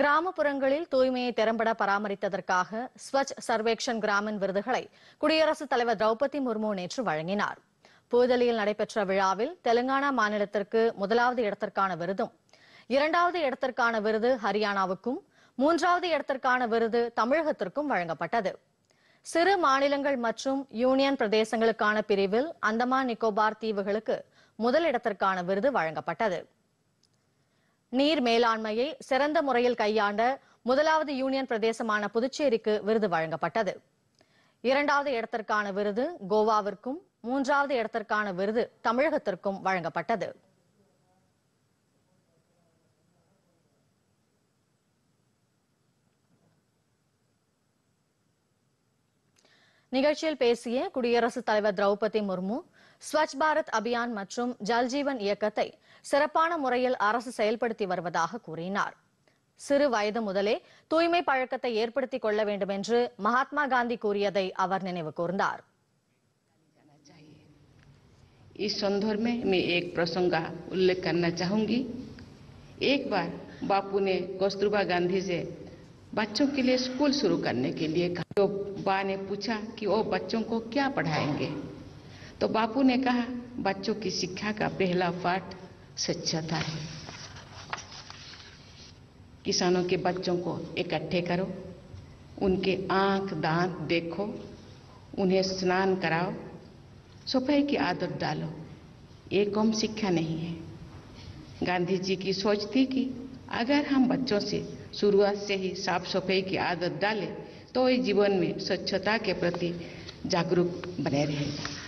கிராமப்புறங்களில் தூய்மையை திறம்பட பராமரித்ததற்காக ஸ்வச் சர்வேக்ஷன் கிராமின் விருதுகளை குடியரசுத் தலைவர் திரௌபதி முர்மு நேற்று வழங்கினார் புதுதில்லியில் நடைபெற்ற விழாவில் தெலுங்கானா மாநிலத்திற்கு முதலாவது இடத்திற்கான விருதும் இரண்டாவது இடத்திற்கான விருது ஹரியானாவுக்கும் மூன்றாவது இடத்திற்கான விருது தமிழகத்திற்கும் வழங்கப்பட்டது சிறு மாநிலங்கள் மற்றும் யூனியன் பிரதேசங்களுக்கான பிரிவில் அந்தமான் நிக்கோபார் தீவுகளுக்கு முதலிடத்திற்கான விருது வழங்கப்பட்டது நீர் மேலாண்மையை சிறந்த முறையில் கையாண்ட முதலாவது யூனியன் பிரதேசமான புதுச்சேரிக்கு விருது வழங்கப்பட்டது இரண்டாவது இடத்திற்கான விருது கோவாவிற்கும் மூன்றாவது இடத்திற்கான விருது தமிழகத்திற்கும் வழங்கப்பட்டது நிகழ்ச்சியில் பேசிய குடியரசுத் தலைவர் திரௌபதி முர்மு स्वच्छ भारत अभियान जल जीवन सयदे तूम महात्मा नूर इस संदर्भ में मैं एक प्रसंग का उल्लेख करना चाहूंगी एक बार बापू ने कस्तूरबा गांधी से बच्चों के लिए स्कूल शुरू करने के लिए कहा तो बा ने पूछा कि वो बच्चों को क्या पढ़ाएंगे तो बापू ने कहा बच्चों की शिक्षा का पहला पाठ स्वच्छता है किसानों के बच्चों को इकट्ठे करो उनके आंख दांत देखो उन्हें स्नान कराओ सफाई की आदत डालो ये कम शिक्षा नहीं है गांधी जी की सोच थी कि अगर हम बच्चों से शुरुआत से ही साफ सफाई की आदत डालें तो ये जीवन में स्वच्छता के प्रति जागरूक बने रहेगा